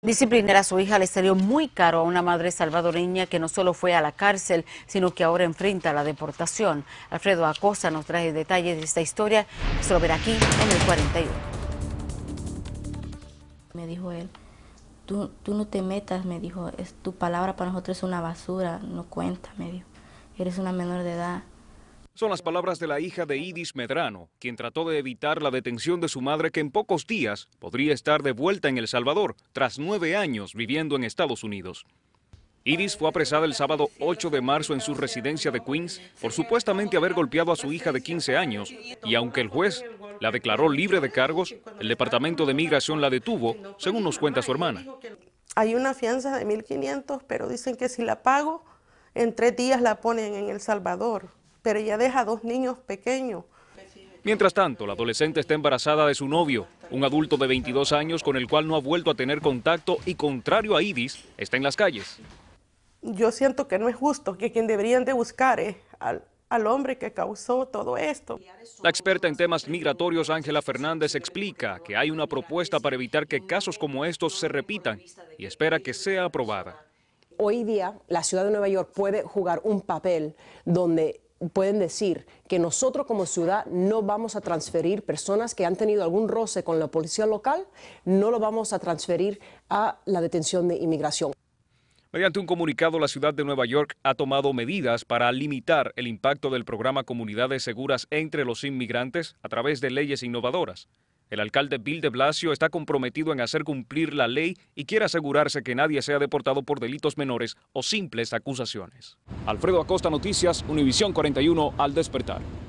Disciplinar a su hija le salió muy caro a una madre salvadoreña que no solo fue a la cárcel, sino que ahora enfrenta la deportación. Alfredo Acosta nos trae detalles de esta historia. Se lo verá aquí en el 41. Me dijo él, tú, no te metas, me dijo, es, tu palabra para nosotros es una basura, no cuenta, me dijo, eres una menor de edad. Son las palabras de la hija de Idis Medrano, quien trató de evitar la detención de su madre que en pocos días podría estar de vuelta en El Salvador tras nueve años viviendo en Estados Unidos. Idis fue apresada el sábado 8 de marzo en su residencia de Queens por supuestamente haber golpeado a su hija de 15 años y aunque el juez la declaró libre de cargos, el Departamento de Migración la detuvo, según nos cuenta su hermana. Hay una fianza de 1.500, pero dicen que si la pago, en tres días la ponen en El Salvador pero ella deja dos niños pequeños. Mientras tanto, la adolescente está embarazada de su novio, un adulto de 22 años con el cual no ha vuelto a tener contacto y contrario a Idis, está en las calles. Yo siento que no es justo, que quien deberían de buscar es al, al hombre que causó todo esto. La experta en temas migratorios Ángela Fernández explica que hay una propuesta para evitar que casos como estos se repitan y espera que sea aprobada. Hoy día la ciudad de Nueva York puede jugar un papel donde pueden decir que nosotros como ciudad no vamos a transferir personas que han tenido algún roce con la policía local, no lo vamos a transferir a la detención de inmigración. Mediante un comunicado, la ciudad de Nueva York ha tomado medidas para limitar el impacto del programa Comunidades Seguras entre los inmigrantes a través de leyes innovadoras. El alcalde Bill de Blasio está comprometido en hacer cumplir la ley y quiere asegurarse que nadie sea deportado por delitos menores o simples acusaciones. Alfredo Acosta, Noticias, Univisión 41, al despertar.